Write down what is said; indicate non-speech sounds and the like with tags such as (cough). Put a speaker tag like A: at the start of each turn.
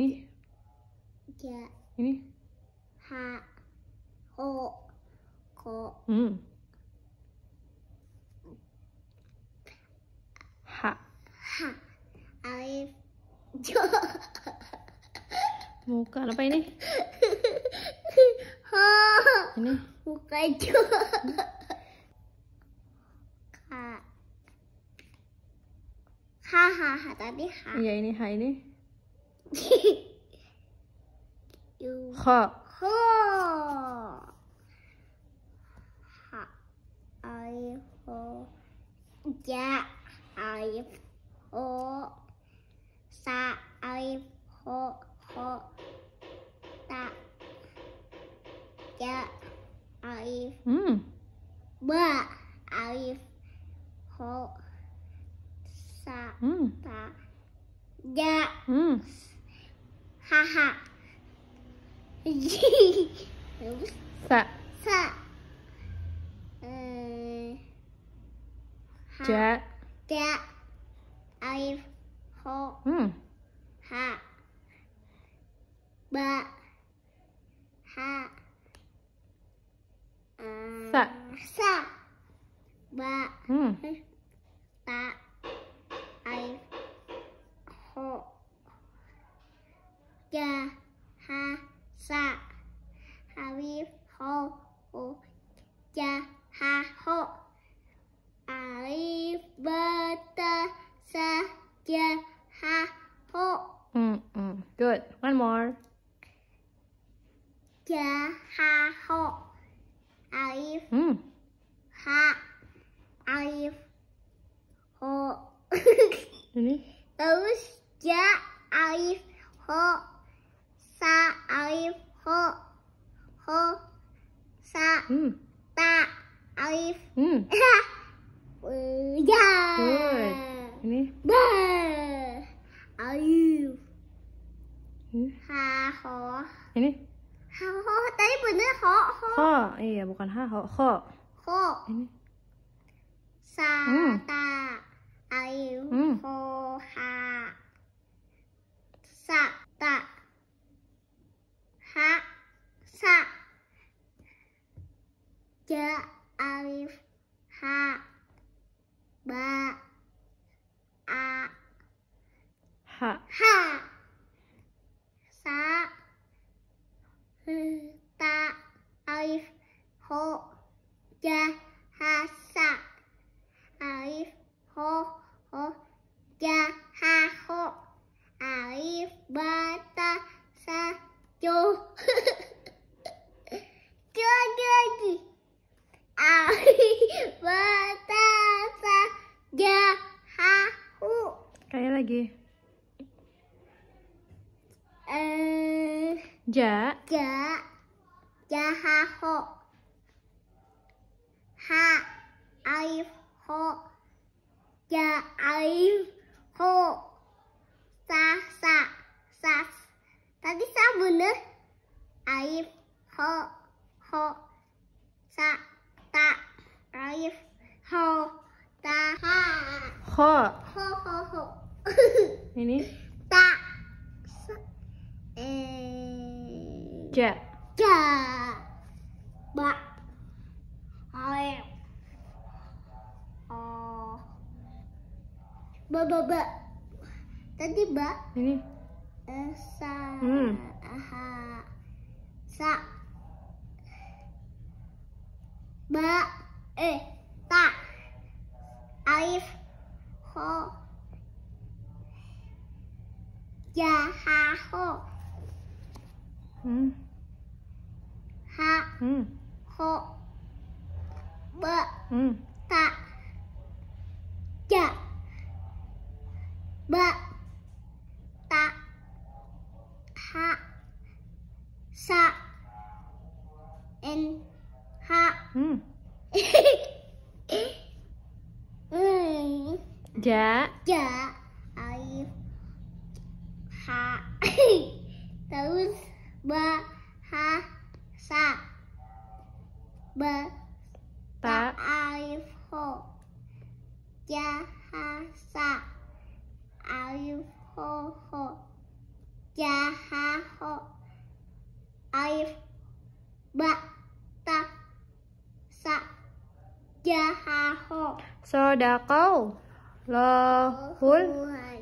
A: นี่เจ็ดนี่ฮ้าหกอฮมห้าห้าอีฟจุดมูกันไปนี่ฮ้านี่มูกันจุดค่าค่ะ ค่ะตาดนี้าใหญ่นี่ใครนี่ Ho. Ho. I ho. Ja. I ho. Sa. I ho. Ho. Ta. Ja. I. Mm. Ba. I ho. Sa. Ừ. Ta. Ja. Dạ. Mm. Ừ ha ha sợ sợ chết chết ai ho ừ. ha ba ha sợ à. sợ ba ừ. ya ha sa ha vi ho o ya ha ho ali ba sa ya ha ho mm mm good one more ya ha ho alif mm. ha alif ho ini Ja ya alif ho ซาอาลิฟโฮโฮซาตาอาลิฟยานี่เบออาลิฟฮฮนี่ฮาฮอแต่ญี่ปุ่นี่ยฮอฮอฮอเอ๋บุกันฮาฮอฮอฮอซาตาอาลิฟโ alif ha ba a ha ha sa ta alif ho ja ha sa alif ho ho ja ha bertata jahahu. Kayak lagi. Eh, ja. Ja. Jahaho. Ha. Aif. Ho. Ja. Aif. Ho. Sa. Sa. Sa. Tadi sa bener. Aif. Ho. Ho alif ho ta ha ho ho ho ho (laughs) ini ta sa, eh ja ja ba ayam oh ba ba ba tadi ba ini e, sa hmm. ha sa ba eh five hole. Yeah, ha ho. Hmm. Ha. Hmm. Ho. Ba. Hmm. Ta. Ja. Ba. Ta. Ha. Sa. En. Ha. Hmm. Ja. Ja. Alif. Ha. (laughs) Terus ba ha sa. Ba ta alif ho. Ja ha sa. Alif ho ho. Ja ha ho. Alif ba ta sa. Ja ha ho. kau Lohul